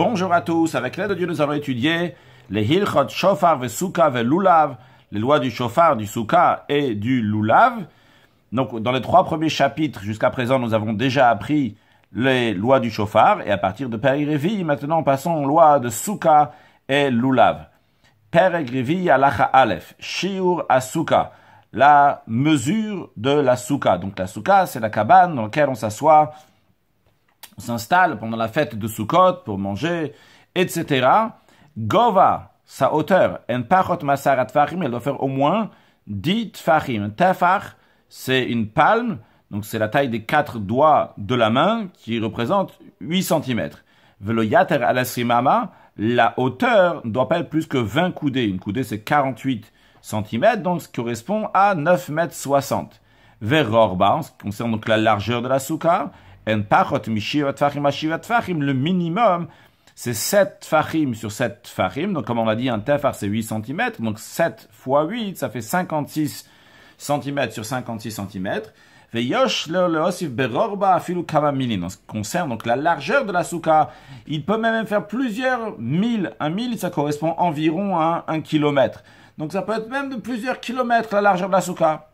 Bonjour à tous, avec l'aide de Dieu nous allons étudier les Hilchot Shofar Vesuka Lulav, les lois du Shofar, du Suka et du Lulav. Donc dans les trois premiers chapitres jusqu'à présent nous avons déjà appris les lois du Shofar et à partir de Gréville maintenant passons aux lois de Suka et Lulav. à Alacha Aleph, Shiur Asuka, la mesure de la Suka, Donc la Suka c'est la cabane dans laquelle on s'assoit on s'installe pendant la fête de Sukkot pour manger, etc. Gova, sa hauteur, en elle doit faire au moins 10 tfachim. Tafach, c'est une palme, donc c'est la taille des quatre doigts de la main qui représente 8 cm. yater alasrimama, la hauteur ne doit pas être plus que 20 coudées. Une coudée, c'est 48 cm, donc ce qui correspond à 9 mètres 60. Verorba, en ce qui concerne donc la largeur de la souka, le minimum, c'est 7 fachim sur 7 fachim. Donc, comme on l'a dit, un tefar, c'est 8 cm. Donc, 7 fois 8, ça fait 56 cm sur 56 cm. En ce qui concerne donc la largeur de la souka, il peut même faire plusieurs milles. Un mille, ça correspond environ à un, kilomètre. Donc ça peut être même de plusieurs kilomètres la largeur de la soukha.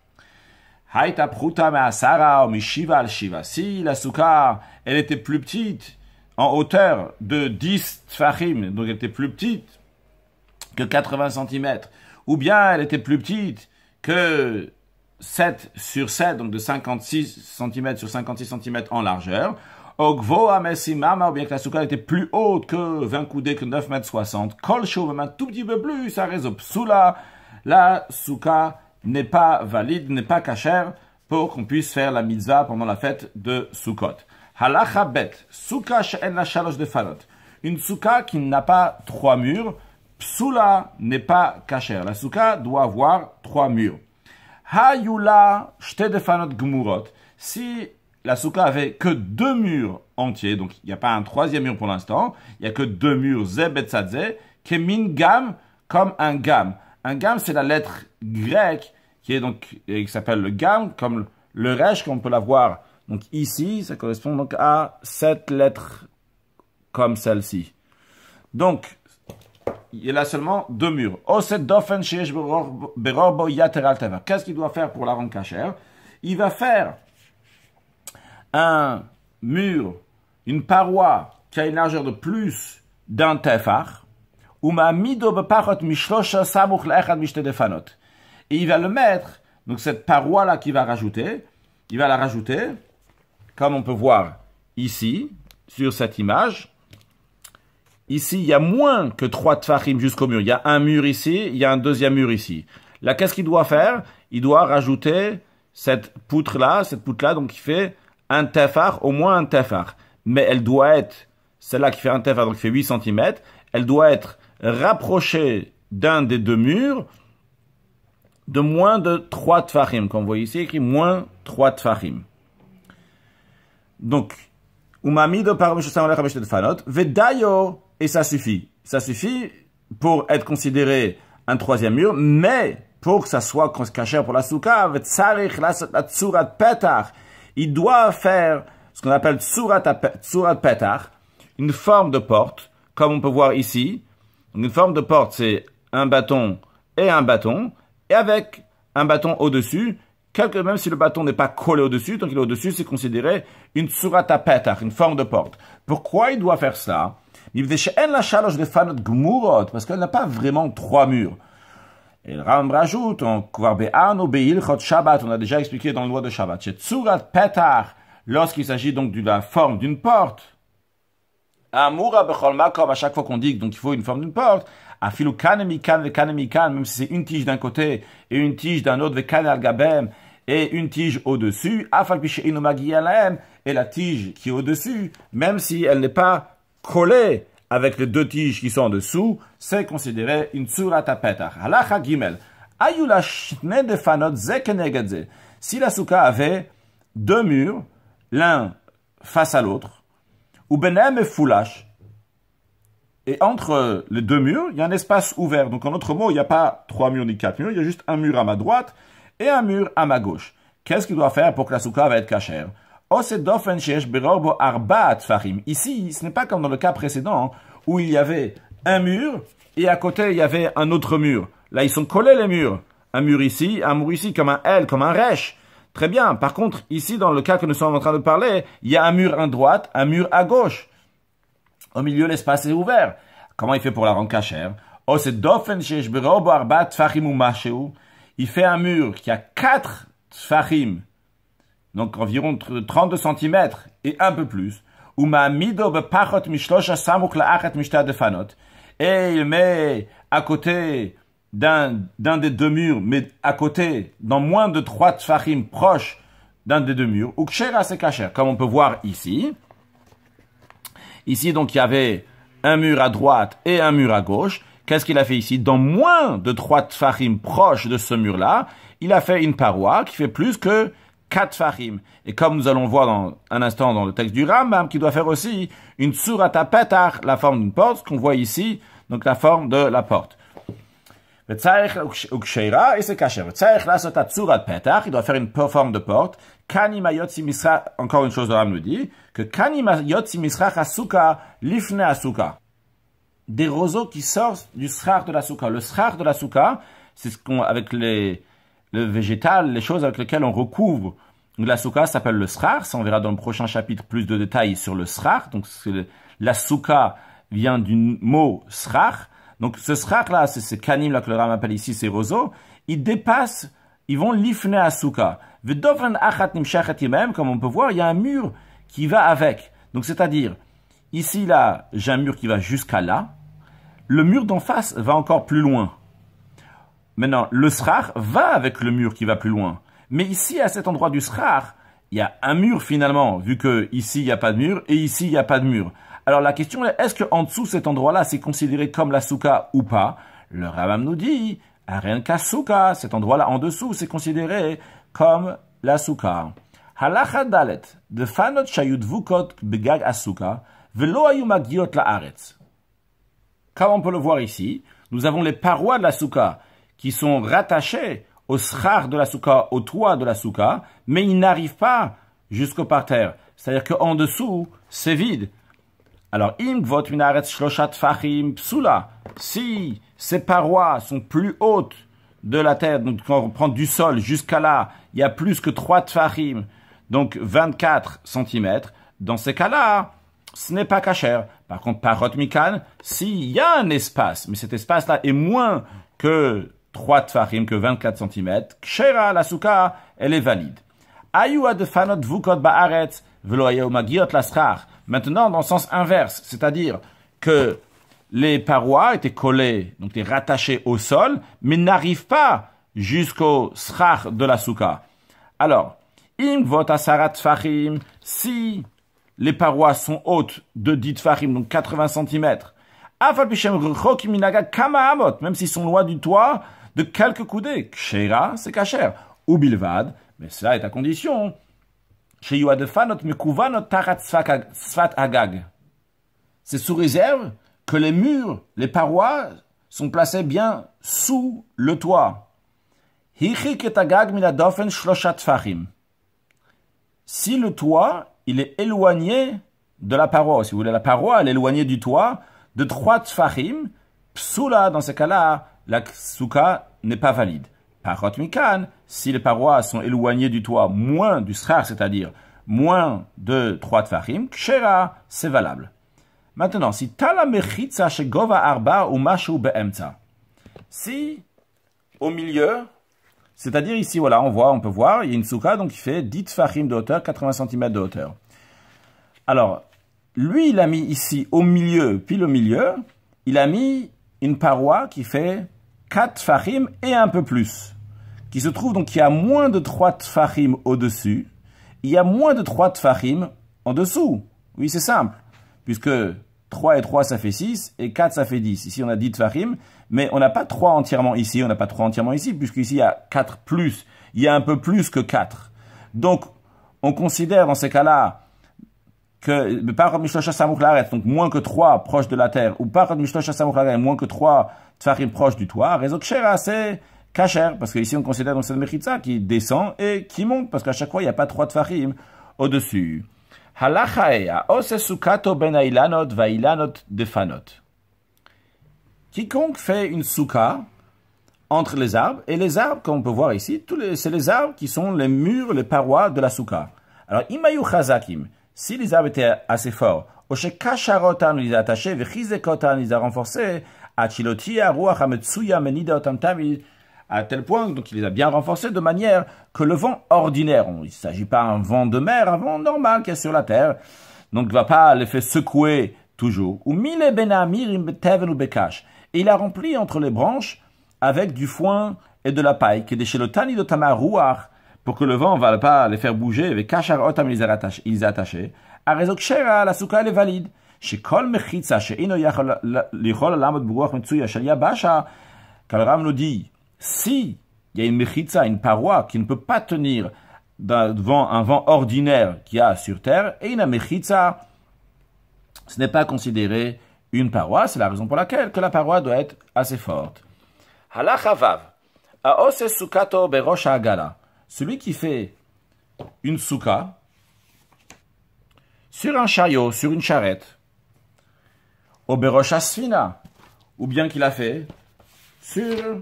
Haïta pruta me'asara mishiva al shiva. Si la soukha, elle était plus petite, en hauteur de 10 tfahim, donc elle était plus petite que 80 cm, ou bien elle était plus petite que 7 sur 7, donc de 56 cm sur 56 cm en largeur, ou bien que la soukha était plus haute que 20 coudées, que 9 mètres 60, Kolcho, un tout petit peu plus, ça Psula, la soukha n'est pas valide, n'est pas cachère pour qu'on puisse faire la mitzvah pendant la fête de Sukkot. Halacha bet, soukha la shalosh de Une soukha qui n'a pas trois murs, psula n'est pas cachère. La soukha doit avoir trois murs. Hayula shte de gmurot. Si la soukha avait que deux murs entiers, donc il n'y a pas un troisième mur pour l'instant, il n'y a que deux murs, ze kemin gam, comme un gam. Un gam, c'est la lettre grecque qui est donc qui s'appelle le gamme, comme le comme qu'on peut l'avoir. Donc ici, ça correspond donc à cette lettre comme celle-ci. Donc, il a seulement deux murs. Oh, Qu'est-ce qu'il doit faire pour la rendre cachère Il va faire un mur, une paroi qui a une largeur de plus d'un tefar, ou ma et il va le mettre. Donc cette paroi-là qu'il va rajouter, il va la rajouter, comme on peut voir ici, sur cette image. Ici, il y a moins que trois tfahim jusqu'au mur. Il y a un mur ici, il y a un deuxième mur ici. Là, qu'est-ce qu'il doit faire Il doit rajouter cette poutre-là, cette poutre-là, donc il fait un tefar, au moins un tefar. Mais elle doit être, celle-là qui fait un tefar, donc qui fait 8 cm, elle doit être rapprochée d'un des deux murs, de moins de 3 tfahim, Comme vous voyez ici, écrit moins 3 tfahim. Donc, et ça suffit. Ça suffit pour être considéré un troisième mur, mais pour que ça soit caché pour la soukha, il doit faire ce qu'on appelle tsurat petar, une forme de porte, comme on peut voir ici. Une forme de porte, c'est un bâton et un bâton et avec un bâton au-dessus, quelque même si le bâton n'est pas collé au-dessus, tant qu'il est au-dessus, c'est considéré une surata petach, une forme de porte. Pourquoi il doit faire cela parce qu'elle n'a pas vraiment trois murs. Et le Ram rajoute, on a déjà expliqué dans le loi de Shabbat, c'est Petar, lorsqu'il s'agit donc de la forme d'une porte, Amoura à chaque fois qu'on dit donc il faut une forme d'une porte, Afilu même si c'est une tige d'un côté et une tige d'un autre, gabem et une tige au-dessus, et la tige qui est au-dessus, même si elle n'est pas collée avec les deux tiges qui sont en dessous, c'est considéré une suratapetach. Halacha gimel. Ayula de Si la souka avait deux murs, l'un face à l'autre, ou benem et et entre euh, les deux murs, il y a un espace ouvert. Donc en autre mot, il n'y a pas trois murs ni quatre murs, il y a juste un mur à ma droite et un mur à ma gauche. Qu'est-ce qu'il doit faire pour que la soukha va être cachée Ici, ce n'est pas comme dans le cas précédent hein, où il y avait un mur et à côté il y avait un autre mur. Là, ils sont collés les murs. Un mur ici, un mur ici, comme un L, comme un resh. Très bien. Par contre, ici, dans le cas que nous sommes en train de parler, il y a un mur à droite, un mur à gauche. Au milieu, l'espace est ouvert. Comment il fait pour la rendre cachère oh, Il fait un mur qui a 4 Tfahim, donc environ 32 cm et un peu plus. Et il met à côté d'un des deux murs, mais à côté, dans moins de trois Tfahim, proches d'un des deux murs, ou kshera se Comme on peut voir ici, Ici, donc, il y avait un mur à droite et un mur à gauche. Qu'est-ce qu'il a fait ici Dans moins de trois tfarim proches de ce mur-là, il a fait une paroi qui fait plus que quatre tfahim. Et comme nous allons voir dans un instant dans le texte du Rambam, qui doit faire aussi une surata petar, la forme d'une porte, ce qu'on voit ici, donc la forme de la porte. Il doit faire une forme de porte. Kani encore une chose, le Rambam nous dit, que Kanima Yotzi Misrach Asuka Lifne Asuka. Des roseaux qui sortent du srach de la souka. Le srach de la souka, c'est ce qu'on, avec les, le végétal, les choses avec lesquelles on recouvre la souka s'appelle le srach. Ça, on verra dans le prochain chapitre plus de détails sur le srach. Donc, la souka vient du mot srach. Donc, ce srach là, c'est ce canim là que le Ram appelle ici, ces roseaux. Ils dépassent, ils vont lifne asuka. souka. achat comme on peut voir, il y a un mur qui va avec. Donc c'est-à-dire, ici là, j'ai un mur qui va jusqu'à là. Le mur d'en face va encore plus loin. Maintenant, le srar va avec le mur qui va plus loin. Mais ici, à cet endroit du srar, il y a un mur finalement, vu que ici il n'y a pas de mur et ici il n'y a pas de mur. Alors la question est, est-ce qu'en dessous cet endroit-là, c'est considéré comme la souka ou pas Le ravam nous dit, rien qu'à souka, cet endroit-là en dessous, c'est considéré comme la souka. Halachadalet, de fanot vukot begag Comme on peut le voir ici, nous avons les parois de la souka qui sont rattachées au schar de la souka, au toit de la souka, mais ils n'arrivent pas jusqu'au parterre. C'est-à-dire qu'en dessous, c'est vide. Alors, minaret shloshat fachim psula. Si ces parois sont plus hautes de la terre, donc quand on prend du sol jusqu'à là, il y a plus que trois tfachim, donc 24 cm. Dans ces cas-là, ce n'est pas cachère. Par contre, parot mikan, s'il y a un espace, mais cet espace-là est moins que 3 tfarim, que 24 cm, kshera, la souka, elle est valide. Ayua de fanot vukot la Maintenant, dans le sens inverse, c'est-à-dire que les parois étaient collées, donc étaient rattachées au sol, mais n'arrivent pas jusqu'au srach de la souka. Alors, Im si les parois sont hautes de 10 farim, donc 80 cm, minaga kama même s'ils sont loin du toit de quelques coudées, kshera, c'est kacher, ou bilvad, mais cela est à condition, agag. C'est sous réserve que les murs, les parois, sont placés bien sous le toit. Hichik et agag minadofen shloshat si le toit, il est éloigné de la paroi, si vous voulez, la paroi, elle est éloignée du toit de trois tfahim, psula, dans ce cas-là, la souka n'est pas valide. Parot mikan, si les parois sont éloignées du toit moins du srar, c'est-à-dire moins de trois tfahim, kshera, c'est valable. Maintenant, si tala mechitza shegova arba ou mashu si au milieu, c'est-à-dire ici, voilà, on voit, on peut voir, il y a une soukha donc il fait 10 farim de hauteur, 80 cm de hauteur. Alors, lui, il a mis ici, au milieu, pile au milieu, il a mis une paroi qui fait 4 farim et un peu plus, qui se trouve donc il y a moins de 3 farim au-dessus, il y a moins de 3 farim en dessous. Oui, c'est simple, puisque 3 et 3, ça fait 6, et 4, ça fait 10. Ici, on a 10 Tfarim, mais on n'a pas 3 entièrement ici, on n'a pas 3 entièrement ici, puisqu'ici, il y a 4 plus. Il y a un peu plus que 4. Donc, on considère dans ces cas-là que par donc moins que 3 proche de la terre, ou par moins que 3 Tfarim proche du toit, Rezok Shera, c'est Kacher, parce qu'ici, on considère donc cette Mechitza qui descend et qui monte, parce qu'à chaque fois, il n'y a pas 3 Tfarim au-dessus. Ben Quiconque fait une souka entre les arbres, et les arbres, comme on peut voir ici, c'est les arbres qui sont les murs, les parois de la souka. Alors, imayu chazakim, si les arbres étaient assez forts, kasharotan, les a attachés, vechizekotan, les a renforcés, achilotia, ruach, ametsuya, à tel point donc il les a bien renforcés de manière que le vent ordinaire, il ne s'agit pas d'un vent de mer, un vent normal qui est sur la terre, donc ne va pas les faire secouer toujours. Ou mille benamirim ou bekash. Et il a rempli entre les branches avec du foin et de la paille, qui est chez le tani de tamarouar, pour que le vent ne va pas les faire bouger, avec kachar otam ils les attachés. Arezok shera, la souka elle est valide. shikol מחיצה שאינו יכול לעמוד ברוח מצויה של יבשה, כלרם נודי, si il y a une mechitza, une paroi qui ne peut pas tenir devant un vent ordinaire qu'il y a sur terre, et une mechitza, ce n'est pas considéré une paroi, c'est la raison pour laquelle que la paroi doit être assez forte. Celui qui fait une souka sur un chariot, sur une charrette, au ou bien qu'il a fait sur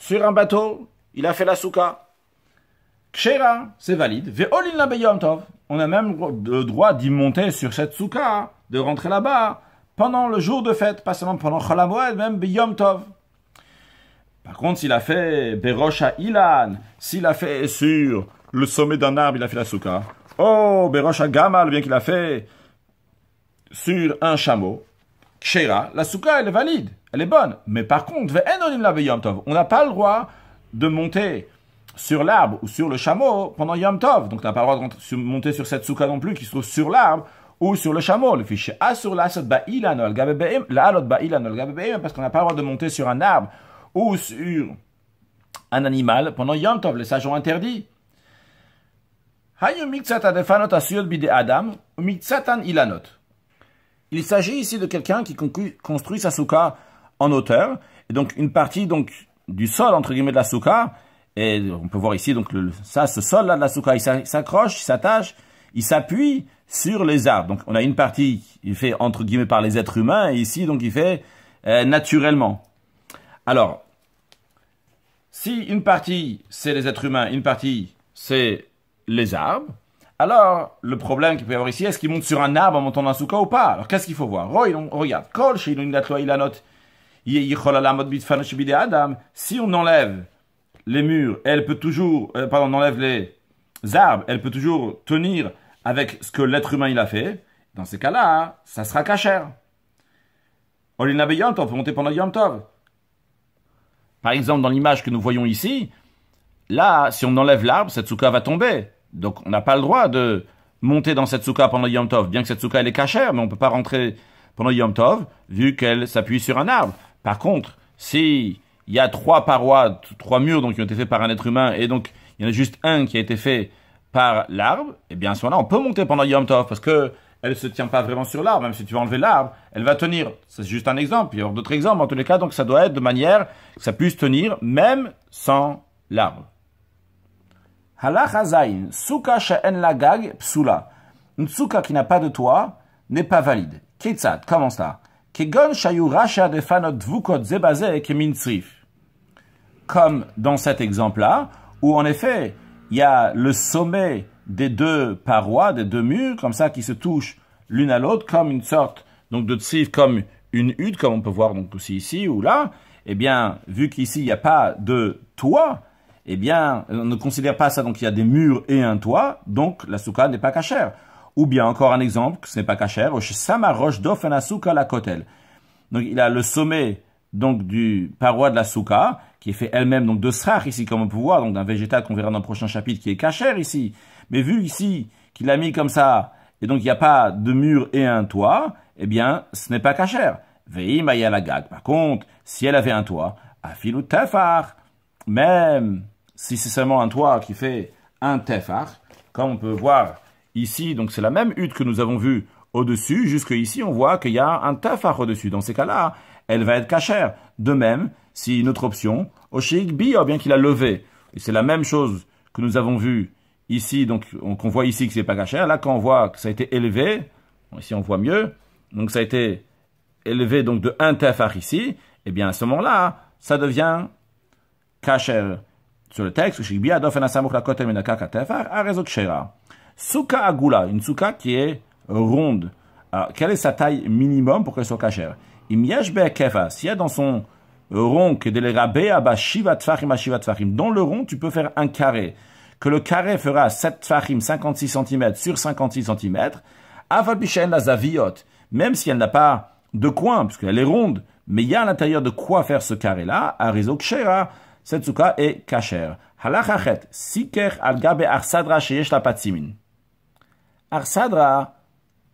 sur un bateau, il a fait la souka. Kshera, c'est valide. la On a même le droit d'y monter sur cette souka, de rentrer là-bas, pendant le jour de fête, pas seulement pendant Cholamoued, même beyom Par contre, s'il a fait Berocha Ilan, s'il a fait sur le sommet d'un arbre, il a fait la souka. Oh, Berocha Gamal, bien qu'il a fait sur un chameau. Kshera, la souka, elle est valide elle est bonne. Mais par contre, on n'a pas le droit de monter sur l'arbre ou sur le chameau pendant Yom Tov. Donc, on n'a pas le droit de monter sur cette souka non plus qui se trouve sur l'arbre ou sur le chameau. Le fichier A ah, sur la parce qu'on n'a pas le droit de monter sur un arbre ou sur un animal pendant Yom Tov. Les sages ont interdit. Il s'agit ici de quelqu'un qui construit sa souka en hauteur. Et donc une partie donc du sol, entre guillemets, de la souka, et on peut voir ici, donc le, ça, ce sol-là de la souka, il s'accroche, il s'attache, il s'appuie sur les arbres. Donc on a une partie, il fait entre guillemets par les êtres humains, et ici, donc il fait euh, naturellement. Alors, si une partie, c'est les êtres humains, une partie, c'est les arbres, alors, le problème qu'il peut y avoir ici, est-ce qu'il monte sur un arbre en montant la souka ou pas Alors, qu'est-ce qu'il faut voir regarde. Kol, il a note si on enlève les murs, elle peut toujours, euh, on enlève les arbres, elle peut toujours tenir avec ce que l'être humain il a fait. Dans ces cas-là, hein, ça sera cachère. On peut monter pendant Yom Tov. Par exemple, dans l'image que nous voyons ici, là, si on enlève l'arbre, cette souka va tomber. Donc on n'a pas le droit de monter dans cette souka pendant Yom Tov, bien que cette souka elle est cachère, mais on ne peut pas rentrer pendant Yom Tov, vu qu'elle s'appuie sur un arbre. Par contre, si il y a trois parois, trois murs donc, qui ont été faits par un être humain, et donc il y en a juste un qui a été fait par l'arbre, et eh bien à ce moment-là, on peut monter pendant Yom Tov, parce que ne se tient pas vraiment sur l'arbre, même si tu vas enlever l'arbre, elle va tenir. C'est juste un exemple, il y aura d'autres exemples en tous les cas, donc ça doit être de manière que ça puisse tenir, même sans l'arbre. Halach suka souka la lagag psula. Une souka qui n'a pas de toit n'est pas valide. Ketsat, comment ça comme dans cet exemple-là, où en effet, il y a le sommet des deux parois, des deux murs, comme ça, qui se touchent l'une à l'autre, comme une sorte donc de tzif, comme une hutte, comme on peut voir donc aussi ici ou là. Eh bien, vu qu'ici, il n'y a pas de toit, eh bien, on ne considère pas ça, donc il y a des murs et un toit, donc la soukha n'est pas cachère. Ou bien, encore un exemple, ce n'est pas cachère, Samarosh la Kotel. Donc, il a le sommet donc du paroi de la souka, qui est fait elle-même donc de srach ici comme on peut voir, donc d'un végétal qu'on verra dans le prochain chapitre qui est cachère ici. Mais vu ici qu'il l'a mis comme ça, et donc il n'y a pas de mur et un toit, eh bien ce n'est pas cachère. la gag. Par contre, si elle avait un toit, afilu tefar, même si c'est seulement un toit qui fait un tefar, comme on peut voir Ici, donc c'est la même hutte que nous avons vue au-dessus. Jusque ici, on voit qu'il y a un tafar au-dessus. Dans ces cas-là, elle va être cachère. De même, si notre option, Oshik bi bien qu'il a levé, c'est la même chose que nous avons vue ici, donc qu'on voit ici que c'est pas cachère. Là, quand on voit que ça a été élevé, ici on voit mieux, donc ça a été élevé donc de un tafar ici, et eh bien à ce moment-là, ça devient cachère. Sur le texte, Oshik Bia, Dofen tefar à Tafar, de Shera. Souka Agula, une souka qui est ronde. Alors, ah, quelle est sa taille minimum pour qu'elle soit cachère S'il y a dans son rond que de ah bah, ah dans le rond, tu peux faire un carré. Que le carré fera 7 tfachim, 56 cm sur 56 cm. la zaviot, même si elle n'a pas de coin, puisqu'elle est ronde, mais il y a à l'intérieur de quoi faire ce carré-là, à souka est est Halachachet, Siker al-Gabe sheyesh la Arsadra,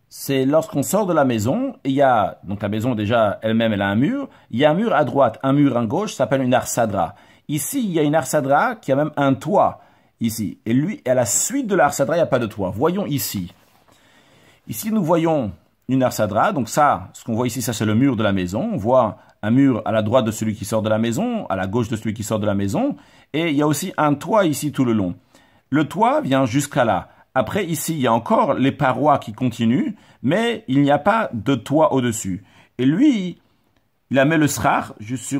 c'est lorsqu'on sort de la maison, il y a, donc la maison déjà elle-même, elle a un mur, il y a un mur à droite, un mur à gauche, ça s'appelle une arsadra. Ici, il y a une arsadra qui a même un toit, ici. Et lui, à la suite de l'arsadra, il n'y a pas de toit. Voyons ici. Ici, nous voyons une arsadra, donc ça, ce qu'on voit ici, ça c'est le mur de la maison. On voit un mur à la droite de celui qui sort de la maison, à la gauche de celui qui sort de la maison, et il y a aussi un toit ici tout le long. Le toit vient jusqu'à là. Après, ici, il y a encore les parois qui continuent, mais il n'y a pas de toit au-dessus. Et lui, il a mis le srar,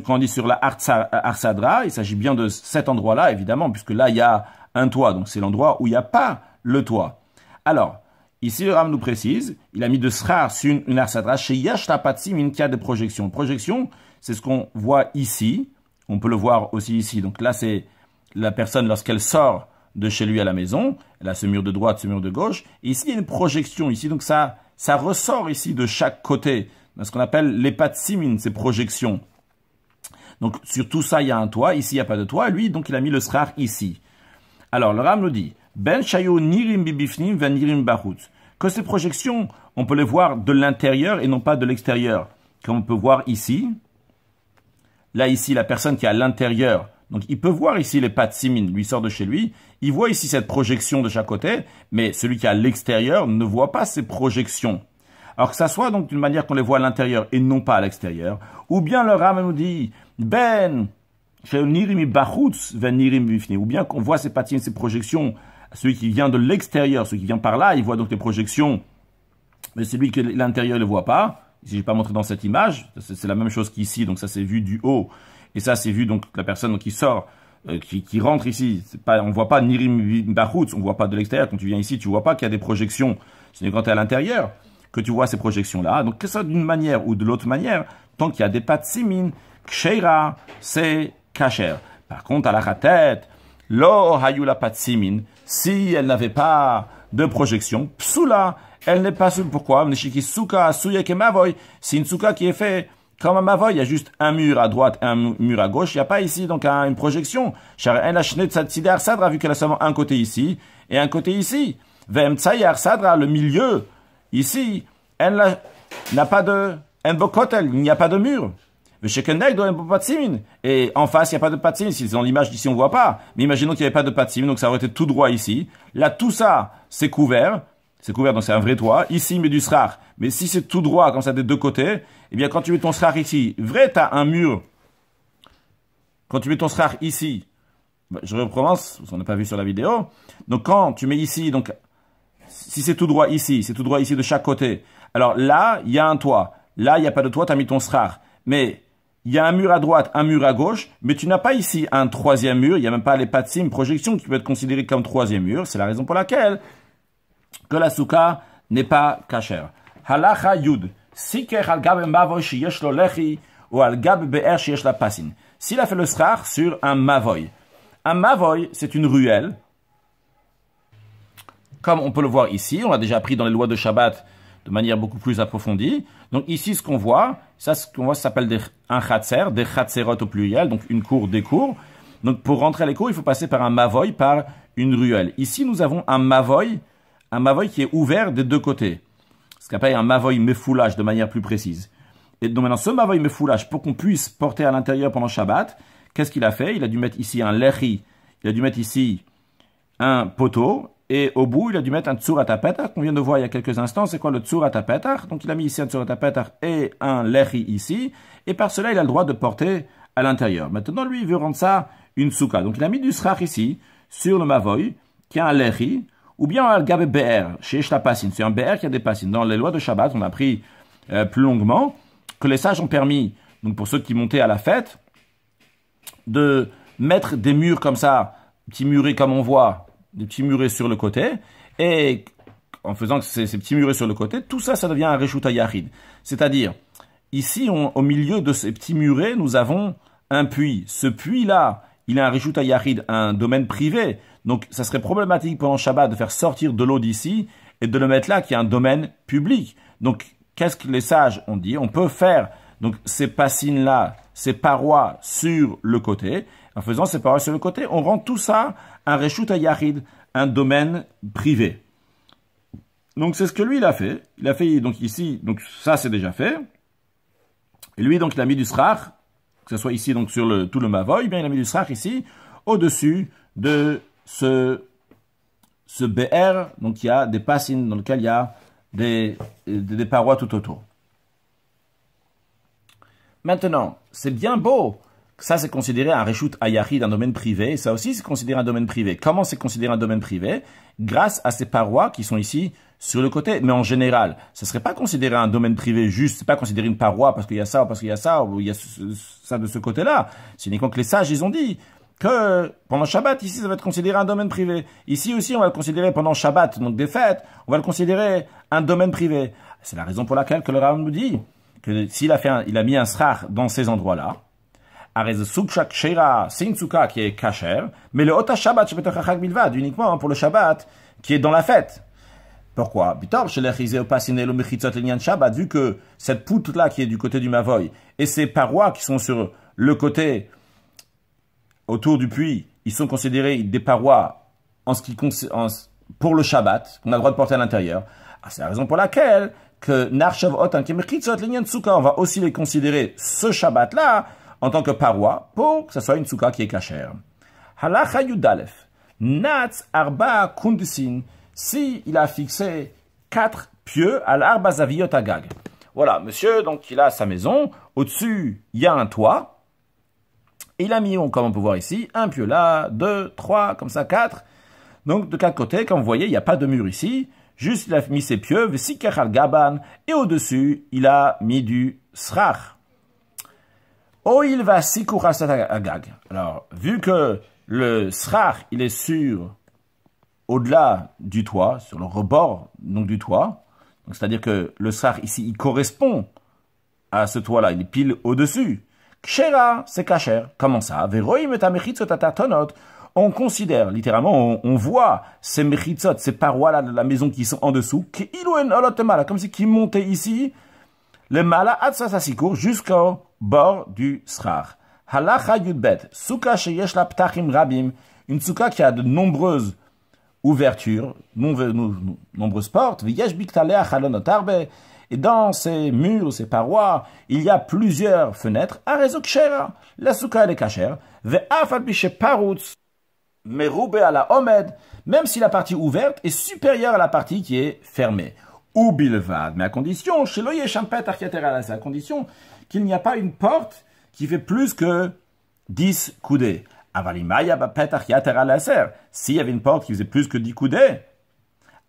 quand on dit sur la euh, arsadra, il s'agit bien de cet endroit-là, évidemment, puisque là, il y a un toit, donc c'est l'endroit où il n'y a pas le toit. Alors, ici, le Ram nous précise, il a mis de srar sur une, arsadra, chez Yashtapatsim, une a de projection. Projection, c'est ce qu'on voit ici, on peut le voir aussi ici, donc là, c'est la personne, lorsqu'elle sort de chez lui à la maison. Elle a ce mur de droite, ce mur de gauche. Et ici, il y a une projection ici. Donc ça, ça ressort ici de chaque côté. ce qu'on appelle les simine, ces projections. Donc sur tout ça, il y a un toit. Ici, il n'y a pas de toit. Lui, donc, il a mis le srar ici. Alors, le Ram nous dit, Ben Shayo Nirim Bibifnim nirim bahout, Que ces projections, on peut les voir de l'intérieur et non pas de l'extérieur. Comme on peut voir ici. Là, ici, la personne qui est à l'intérieur, donc il peut voir ici les pattes simines, lui sort de chez lui, il voit ici cette projection de chaque côté, mais celui qui est à l'extérieur ne voit pas ces projections. Alors que ça soit donc d'une manière qu'on les voit à l'intérieur et non pas à l'extérieur, ou bien le Ram nous dit Ben, ou bien qu'on voit ces patines, ces projections, celui qui vient de l'extérieur, celui qui vient par là, il voit donc les projections, mais celui qui est à l'intérieur ne voit pas. Je n'ai pas montré dans cette image, c'est la même chose qu'ici, donc ça c'est vu du haut. Et ça, c'est vu donc la personne qui sort, euh, qui, rentre ici. Pas, on voit pas Nirim Bahutz, on voit pas de l'extérieur. Quand tu viens ici, tu ne vois pas qu'il y a des projections. ce n'est quand tu es à l'intérieur que tu vois ces projections-là. Donc que ça d'une manière ou de l'autre manière, tant qu'il y a des patsimin, ksheira, c'est kacher. Par contre, à la tête, lo hayula patsimin, si elle n'avait pas de projection, psula, elle n'est pas seule. Pourquoi C'est une souka qui est faite comme à Mavoy, il y a juste un mur à droite et un mur à gauche. Il n'y a pas ici donc hein, une projection. Sadra, vu qu'elle a seulement un côté ici et un côté ici. Arsadra, le milieu, ici, elle n'a pas de. Il n'y a pas de mur. Et en face, il n'y a pas de patsim. S'ils ont l'image d'ici, on ne voit pas. Mais imaginons qu'il n'y avait pas de patsim, donc ça aurait été tout droit ici. Là, tout ça, c'est couvert c'est couvert, donc c'est un vrai toit. Ici, il met du srar. Mais si c'est tout droit, comme ça, des deux côtés, et eh bien, quand tu mets ton srar ici, vrai, tu as un mur. Quand tu mets ton srar ici, bah, je vous on n'a pas vu sur la vidéo. Donc, quand tu mets ici, donc, si c'est tout droit ici, c'est tout droit ici de chaque côté. Alors là, il y a un toit. Là, il n'y a pas de toit, tu as mis ton srar. Mais il y a un mur à droite, un mur à gauche, mais tu n'as pas ici un troisième mur, il n'y a même pas les patsim, projection qui peut être considérée comme troisième mur. C'est la raison pour laquelle que la soukha n'est pas cachère. Halacha yud, ou al pasin. S'il a fait le sur un mavoy. Un mavoy, c'est une ruelle. Comme on peut le voir ici, on l'a déjà appris dans les lois de Shabbat de manière beaucoup plus approfondie. Donc ici, ce qu'on voit, ça, ce qu'on voit, s'appelle un khatser, des khatserot au pluriel, donc une cour, des cours. Donc pour rentrer à l'écho, il faut passer par un mavoy, par une ruelle. Ici, nous avons un mavoy un Mavoï qui est ouvert des deux côtés. Ce qu'on appelle un Mavoï mefoulage de manière plus précise. Et donc maintenant, ce Mavoï mefoulage, pour qu'on puisse porter à l'intérieur pendant Shabbat, qu'est-ce qu'il a fait Il a dû mettre ici un lechi, il a dû mettre ici un poteau, et au bout, il a dû mettre un tsuratapetach qu'on vient de voir il y a quelques instants. C'est quoi le tsuratapetach Donc il a mis ici un tsuratapetach et un lechi ici, et par cela, il a le droit de porter à l'intérieur. Maintenant, lui, il veut rendre ça une souka. Donc il a mis du srach ici, sur le Mavoï, qui a un ou bien al gabe BR, chez passine. C'est un BR qui a des passines. Dans les lois de Shabbat, on a appris euh, plus longuement que les sages ont permis, donc pour ceux qui montaient à la fête, de mettre des murs comme ça, petits murets comme on voit, des petits murets sur le côté, et en faisant ces, petits murets sur le côté, tout ça, ça devient un Reshuta Yahid. C'est-à-dire, ici, au milieu de ces petits murets, nous avons un puits. Ce puits-là, il a un Reshuta Yahid, un domaine privé. Donc ça serait problématique pendant Shabbat de faire sortir de l'eau d'ici et de le mettre là, qui est un domaine public. Donc qu'est-ce que les sages ont dit On peut faire donc ces passines-là, ces parois sur le côté. En faisant ces parois sur le côté, on rend tout ça un reshut yarid, un domaine privé. Donc c'est ce que lui il a fait. Il a fait donc ici, donc ça c'est déjà fait. Et lui donc il a mis du srach, que ce soit ici donc sur le, tout le mavoï, eh bien il a mis du srach ici au-dessus de ce, ce BR, donc il y a des passines dans lesquelles il y a des, des parois tout autour. Maintenant, c'est bien beau. Ça, c'est considéré un reshoot ayahi d'un domaine privé. Et ça aussi, c'est considéré un domaine privé. Comment c'est considéré un domaine privé Grâce à ces parois qui sont ici sur le côté. Mais en général, ce ne serait pas considéré un domaine privé juste. C'est pas considéré une paroi parce qu'il y a ça, ou parce qu'il y a ça, ou il y a ça de ce côté-là. C'est uniquement que les sages, ils ont dit que pendant Shabbat, ici, ça va être considéré un domaine privé. Ici aussi, on va le considérer pendant Shabbat, donc des fêtes, on va le considérer un domaine privé. C'est la raison pour laquelle que le Rav nous dit que s'il a, fait il a mis un srar dans ces endroits-là, sinzuka qui est kasher, mais le hota Shabbat milvad uniquement pour le Shabbat qui est dans la fête. Pourquoi Vu que cette poutre-là qui est du côté du Mavoy et ces parois qui sont sur le côté autour du puits, ils sont considérés des parois en ce pour le Shabbat, qu'on a le droit de porter à l'intérieur. Ah, c'est la raison pour laquelle que Narshav on va aussi les considérer ce Shabbat-là en tant que parois, pour que ce soit une soukha qui est cachère. Halacha Yudalef, Nats Arba Kundisin, si il a fixé quatre pieux à l'Arba Agag. Voilà, monsieur, donc il a sa maison, au-dessus il y a un toit, il a mis, comme on peut voir ici, un pieu là, deux, trois, comme ça, quatre. Donc de quatre côtés, comme vous voyez, il n'y a pas de mur ici. Juste, il a mis ses pieux, gaban, et au-dessus, il a mis du srar. Oh, il va gag Alors, vu que le srar il est sur, au-delà du toit, sur le rebord donc, du toit, c'est-à-dire que le srar ici, il correspond à ce toit-là, il est pile au-dessus. Kshera, c'est k'sher, Comment ça On considère, littéralement, on, voit ces mechitzot, ces parois-là de la maison qui sont en dessous, comme si qui montait ici, le mala atsasasikur jusqu'au bord du srar. Halacha yudbet, souka sheyesh la ptachim rabim, une suka qui a de nombreuses ouvertures, nombreuses portes, v'yesh biktalea chalonot arbe, et dans ces murs, ces parois, il y a plusieurs fenêtres. la soukha de kacher, à la omed, même si la partie ouverte est supérieure à la partie qui est fermée. Ou bilvad, mais à condition, chez loye champet à condition qu'il n'y a pas une porte qui fait plus que 10 coudées. Avalimaya bapet archiatera S'il y avait une porte qui faisait plus que 10 coudées,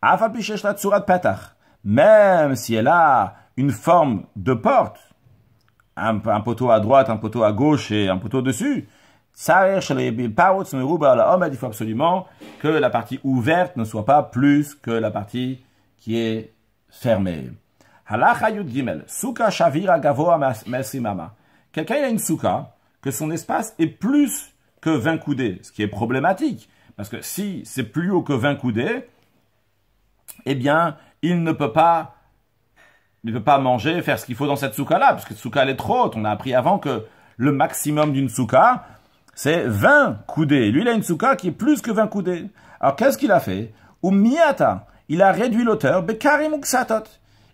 afal la tsurat petach même si elle a une forme de porte, un, poteau à droite, un poteau à gauche et un poteau dessus, il faut absolument que la partie ouverte ne soit pas plus que la partie qui est fermée. Quelqu'un a une souka, que son espace est plus que 20 coudées, ce qui est problématique. Parce que si c'est plus haut que 20 coudées, eh bien, il ne peut pas, il peut pas manger, faire ce qu'il faut dans cette souka-là, parce que souka, elle est trop haute. On a appris avant que le maximum d'une souka, c'est 20 coudées. Lui, il a une souka qui est plus que 20 coudées. Alors, qu'est-ce qu'il a fait Miata il a réduit l'auteur,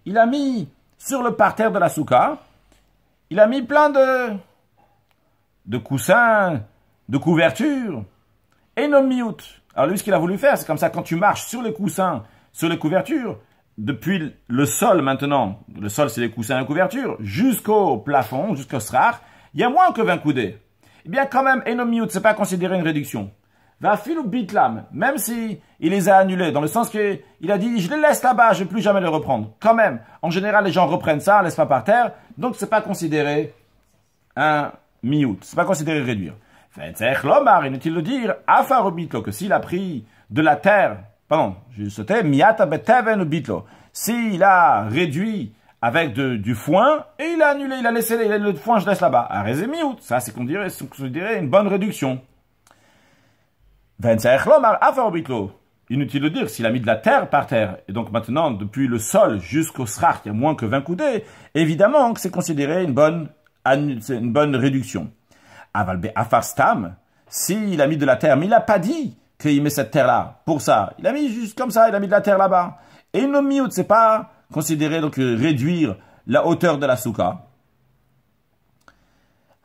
Il a mis sur le parterre de la souka, il a mis plein de, de coussins, de couvertures, et non miout. Alors lui, ce qu'il a voulu faire, c'est comme ça, quand tu marches sur les coussins, sur les couvertures, depuis le sol maintenant, le sol c'est les coussins la couverture, jusqu'au plafond, jusqu'au srach, il y a moins que 20 coudées. Eh bien quand même, Enomiout, c'est pas considéré une réduction. Va bitlam, même si il les a annulés, dans le sens que il a dit je les laisse là-bas, je ne vais plus jamais les reprendre. Quand même, en général les gens reprennent ça, laissent pas par terre, donc c'est pas considéré un miout, c'est pas considéré réduire. Lomar, inutile de dire, Afarobitlo, que s'il a pris de la terre pardon, je sautais, miata beteven bitlo. S'il a réduit avec du foin, et il a annulé, il a laissé le foin, je laisse là-bas. À ça c'est qu'on dirait, dirait une bonne réduction. Inutile de dire, s'il a mis de la terre par terre, et donc maintenant, depuis le sol jusqu'au srach, il y a moins que 20 coudées, évidemment que c'est considéré une bonne, une bonne réduction. Avalbe afarstam, s'il a mis de la terre, mais il n'a pas dit qu'il met cette terre-là, pour ça. Il a mis juste comme ça, il a mis de la terre là-bas. Et une miout, c'est pas considéré, donc euh, réduire la hauteur de la souka.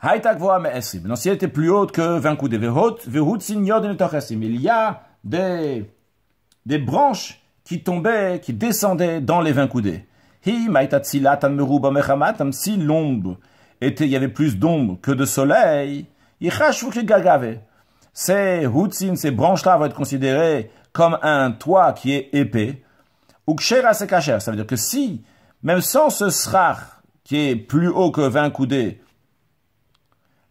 Non, si elle était plus haute que 20 coudées. Il y a des, des branches qui tombaient, qui descendaient dans les 20 coudées. Si l'ombre était, il y avait plus d'ombre que de soleil, ces routines, ces branches-là vont être considérées comme un toit qui est épais. Ukshera se kacher, ça veut dire que si, même sans ce srar qui est plus haut que 20 coudées,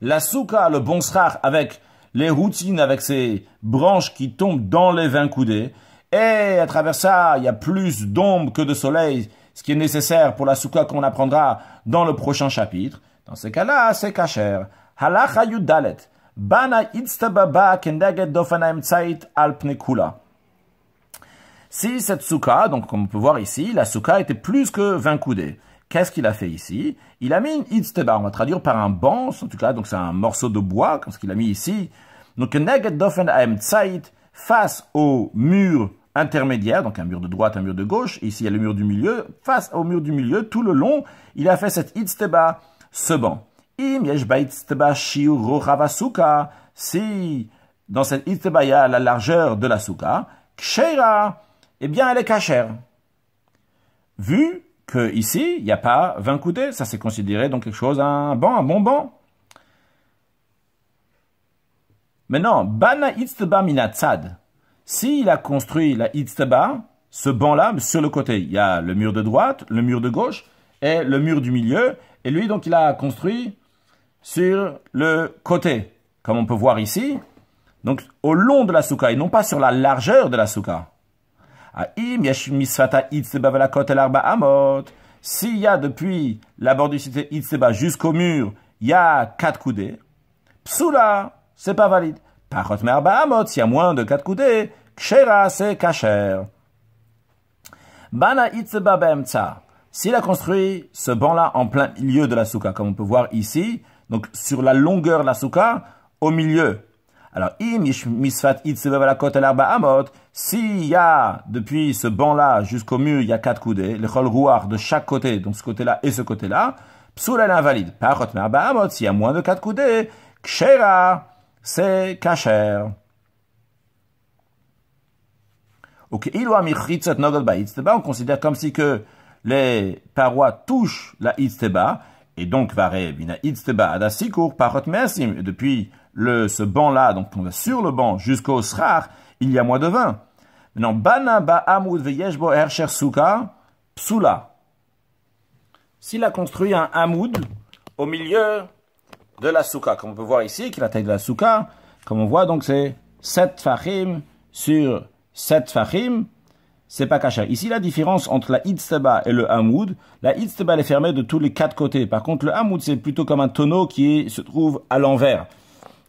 la souka, le bon srar, avec les routines, avec ces branches qui tombent dans les 20 coudées, et à travers ça, il y a plus d'ombre que de soleil, ce qui est nécessaire pour la souka qu'on apprendra dans le prochain chapitre. Dans ces cas-là, c'est kacher. Halachayudalet » Bana Si cette souka, donc comme on peut voir ici, la souka était plus que 20 coudées. Qu'est-ce qu'il a fait ici Il a mis une itzteba, on va traduire par un banc, en tout cas, donc c'est un morceau de bois, comme ce qu'il a mis ici. Donc, face au mur intermédiaire, donc un mur de droite, un mur de gauche, ici il y a le mur du milieu, face au mur du milieu, tout le long, il a fait cette itzteba, ce banc si dans cette a la largeur de la souka, ksheira, eh bien elle est cachère. Vu que ici, il n'y a pas 20 coudées, ça c'est considéré donc quelque chose, un bon un bon banc. Maintenant, bana itzteba minatzad. S'il a construit la itba, ce banc-là, sur le côté, il y a le mur de droite, le mur de gauche et le mur du milieu. Et lui, donc, il a construit sur le côté, comme on peut voir ici. Donc, au long de la souka, et non pas sur la largeur de la souka. S'il y a depuis la bord du cité Itseba jusqu'au mur, il y a quatre coudées. Psula, c'est pas valide. merba amot, s'il y a moins de quatre coudées, Kshera, c'est Kacher. Bana Itzeba S'il a construit ce banc-là en plein milieu de la souka, comme on peut voir ici, donc sur la longueur de la soukha, au milieu. Alors, s'il y a, depuis ce banc-là jusqu'au mur, il y a quatre coudées, le chol de chaque côté, donc ce côté-là et ce côté-là, psoul est invalide. Par contre, s'il y a moins de quatre coudées, kshera, c'est kasher. Ok, on considère comme si que les parois touchent la itzteba, et donc, depuis le, ce banc-là, donc on va sur le banc jusqu'au srar, il y a moins de vin. Maintenant, ba amud veyeshbo hercher souka psula. S'il a construit un hamoud au milieu de la souka, comme on peut voir ici, qui est la taille de la souka, comme on voit, donc c'est 7 fachim sur 7 fachim, c'est pas caché. Ici, la différence entre la Itztaba et le Hamoud, la Itztaba est fermée de tous les quatre côtés. Par contre, le Hamoud, c'est plutôt comme un tonneau qui se trouve à l'envers.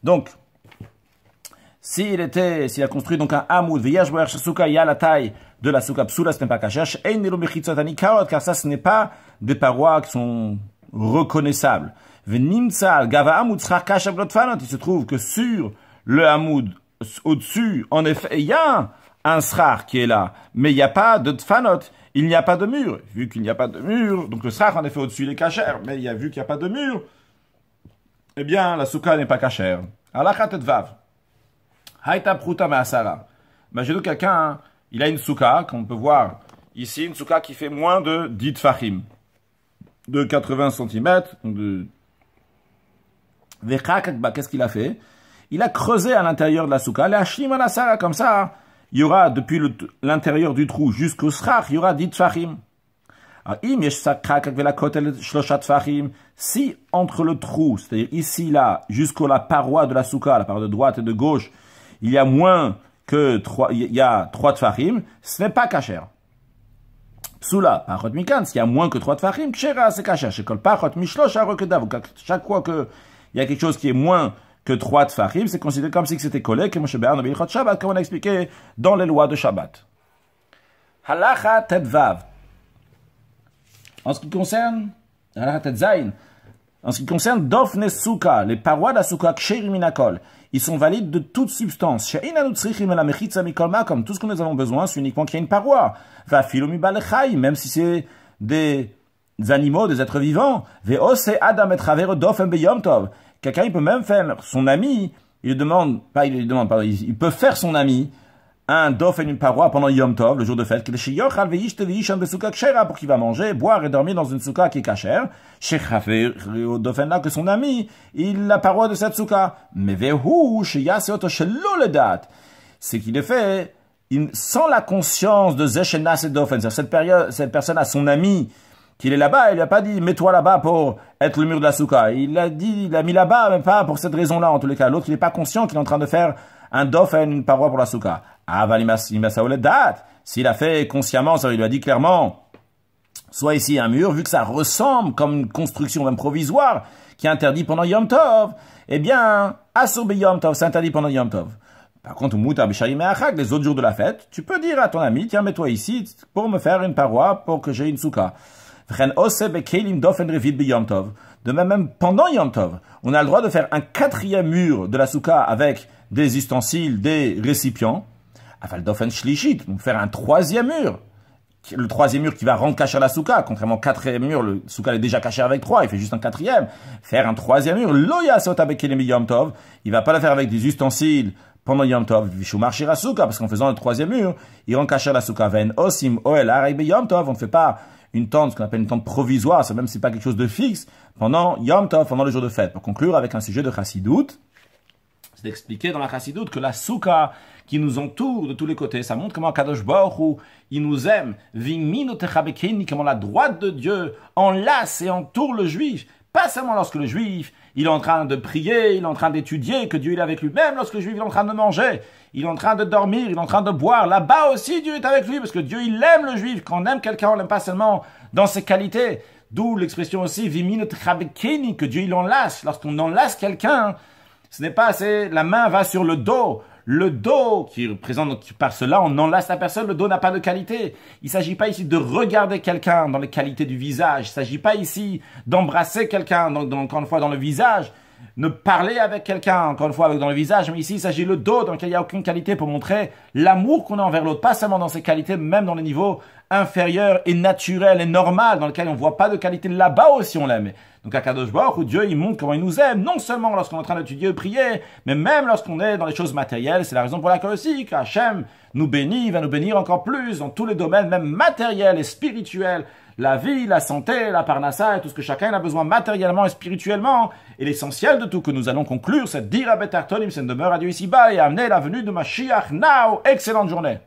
Donc, s'il était, s'il a construit donc un Hamoud, il y a la taille de la souka psula, ce n'est pas caché. Car ça, ce n'est pas des parois qui sont reconnaissables. Gava Hamoud, Il se trouve que sur le Hamoud, au-dessus, en effet, il y a un srar qui est là, mais il n'y a pas de tfanot, il n'y a pas de mur. Vu qu'il n'y a pas de mur, donc le srar en effet au-dessus il est cachère, mais il y a vu qu'il n'y a pas de mur, eh bien la souka n'est pas cachère. Alachat et Haïta pruta maasara. Bah, Imaginez quelqu'un, hein, il a une souka qu'on peut voir ici, une souka qui fait moins de 10 tfahim, de 80 cm, de qu'est-ce qu'il a fait Il a creusé à l'intérieur de la souka, la shim comme ça, hein il y aura depuis l'intérieur du trou jusqu'au srach, il y aura 10 tfahim. Ah, si entre le trou, c'est-à-dire ici, là, jusqu'à la paroi de la soukha, la paroi de droite et de gauche, il y a moins que 3, il y a 3 tfahim, ce n'est pas kacher. Psula, parot mikan, s'il y a moins que 3 tfahim, kshera, c'est kacher. Chaque fois qu'il y a quelque chose qui est moins que trois tfahim, c'est considéré comme si c'était collé, que Moshe Shabbat, comme on a expliqué dans les lois de Shabbat. Halacha Tedvav. En ce qui concerne, Halacha Tedzain, en ce qui concerne Dofne Souka, les parois d'Asuka Kshériminakol, ils sont valides de toute substance. Comme tout ce que nous avons besoin, c'est uniquement qu'il y a une paroi. Va même si c'est des animaux, des êtres vivants. et Adam et Tov. Quelqu'un, peut même faire son ami, il demande, pas il lui demande, pardon, il, peut faire son ami un dof une paroi pendant Yom Tov, le jour de fête, pour qu'il va manger, boire et dormir dans une souka qui est cachère, que son ami, il la paroi de cette souka. Mais c'est qu'il le fait sans la conscience de Zeshena Dofen, cette, période, cette personne à son ami, qu'il est là-bas, il n'a a pas dit mets-toi là-bas pour être le mur de la souka. Il l'a dit, il l'a mis là-bas, même pas pour cette raison-là en tous les cas. L'autre, il n'est pas conscient qu'il est en train de faire un dof et une paroi pour la souka. dat » S'il a fait consciemment, ça, il lui a dit clairement, soit ici un mur, vu que ça ressemble comme une construction même provisoire qui est interdit pendant Yom Tov, eh bien, Assourbe Yom Tov, c'est interdit pendant Yom Tov. Par contre, Mouta les autres jours de la fête, tu peux dire à ton ami, tiens, mets-toi ici pour me faire une paroi pour que j'ai une souka. De même, même pendant Yom on a le droit de faire un quatrième mur de la souka avec des ustensiles, des récipients. Avaldofen Shlishit, faire un troisième mur. Le troisième mur qui va rendre la souka, contrairement au quatrième mur, le souka est déjà caché avec trois, il fait juste un quatrième. Faire un troisième mur, loya ne Yom Tov, il va pas le faire avec des ustensiles, pendant Yom Tov, parce qu'en faisant le troisième mur, il rend cacher la souka. Osim on ne fait pas une tente, ce qu'on appelle une tente provisoire, ça même si c'est pas quelque chose de fixe, pendant Yom Tov, pendant le jour de fête. Pour conclure avec un sujet de chassidoute, c'est d'expliquer dans la chassidoute que la souka qui nous entoure de tous les côtés, ça montre comment Kadosh Baruch il nous aime, comment la droite de Dieu enlace et entoure le juif, pas seulement lorsque le juif il est en train de prier, il est en train d'étudier, que Dieu est avec lui. Même lorsque le juif est en train de manger, il est en train de dormir, il est en train de boire. Là-bas aussi, Dieu est avec lui, parce que Dieu, il aime le juif. Quand on aime quelqu'un, on l'aime pas seulement dans ses qualités. D'où l'expression aussi, que Dieu, il enlace. Lorsqu'on enlace quelqu'un, ce n'est pas assez, la main va sur le dos le dos qui représente, par cela, on enlace la personne, le dos n'a pas de qualité. Il ne s'agit pas ici de regarder quelqu'un dans les qualités du visage. Il ne s'agit pas ici d'embrasser quelqu'un, encore une fois, dans le visage. Ne parler avec quelqu'un, encore une fois, dans le visage. Mais ici, il s'agit le dos dans lequel il n'y a aucune qualité pour montrer l'amour qu'on a envers l'autre. Pas seulement dans ses qualités, même dans les niveaux inférieurs et naturels et normal dans lequel on ne voit pas de qualité. Là-bas aussi, on l'aime. Donc à Baruch où Dieu il montre comment il nous aime, non seulement lorsqu'on est en train d'étudier, de prier, mais même lorsqu'on est dans les choses matérielles. C'est la raison pour laquelle aussi qu'Hachem nous bénit, il va nous bénir encore plus dans tous les domaines, même matériels et spirituels. La vie, la santé, la parnassa et tout ce que chacun a besoin matériellement et spirituellement. Et l'essentiel de tout que nous allons conclure, c'est dire à Betartonim, c'est une demeure à Dieu ici-bas et amener la venue de Mashiach now. Excellente journée.